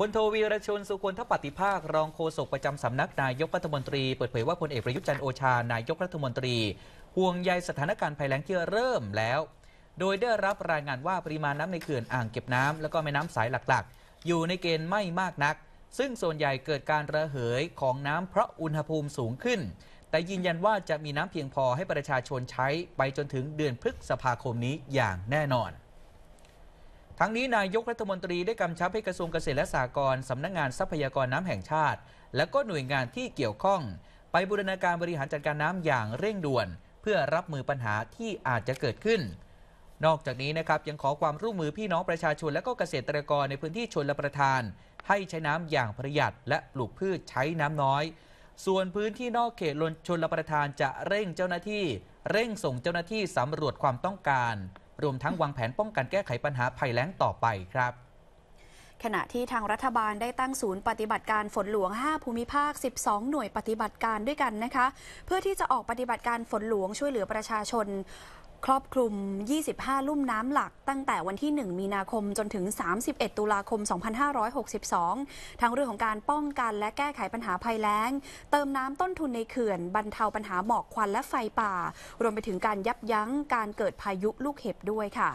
พลโทวีรชนสุควรทปฏิภาค รองโฆษกประจำสำนักนายกรัฐมนตรี เปิดเผยว่าพลเอกประยุทธ์จันโอชานายกรัฐมนตรี ห่วงใยสถานการณ์ภัยแล้งที่เริ่มแล้ว โดยได้รับรายงานว่าปริมาณน้ำในเขื่อนอ่างเก็บน้ำและก็แม่น้ำสายหลักๆ อยู่ในเกณฑ์ไม่มากนัก ซึ่งส่วนใหญ่เกิดการระเหยของน้ำเพราะอุณหภูมิสูงขึ้น แต่ยืนยันว่าจะมีน้ำเพียงพอให้ประชาชนใช้ไปจนถึงเดือนพฤษภาคมนี้อย่างแน่นอนทั้งนี้นายกรัฐมนตรีได้กำชับให้กระทรวงเกษตรและสหกรณ์สำนักงงานทรัพยากรน้ำแห่งชาติ และก็หน่วยงานที่เกี่ยวข้อง ไปบูรณาการบริหารจัดการน้ำอย่างเร่งด่วน เพื่อรับมือปัญหาที่อาจจะเกิดขึ้น นอกจากนี้นะครับยังขอความร่วมมือพี่น้องประชาชนและก็เกษตรกรในพื้นที่ชนละประทาน ให้ใช้น้ำอย่างประหยัด และปลูกพืชใช้น้ำน้อย ส่วนพื้นที่นอกเขตชนละประทานจะเร่งเจ้าหน้าที่ เร่งส่งเจ้าหน้าที่สำรวจความต้องการรวมทั้งวางแผนป้องกันแก้ไขปัญหาภัยแล้งต่อไปครับ ขณะที่ทางรัฐบาลได้ตั้งศูนย์ปฏิบัติการฝนหลวง 5 ภูมิภาค 12 หน่วยปฏิบัติการด้วยกันนะคะ เพื่อที่จะออกปฏิบัติการฝนหลวงช่วยเหลือประชาชนครอบคลุม 25 ลุ่มน้ำหลัก ตั้งแต่วันที่ 1 มีนาคม จนถึง 31 ตุลาคม 2562ทั้งเรื่องของการป้องกันและแก้ไขปัญหาภัยแล้ง เติมน้ำต้นทุนในเขื่อน บรรเทาปัญหาหมอกควันและไฟป่า รวมไปถึงการยับยั้งการเกิดพายุลูกเห็บด้วยค่ะ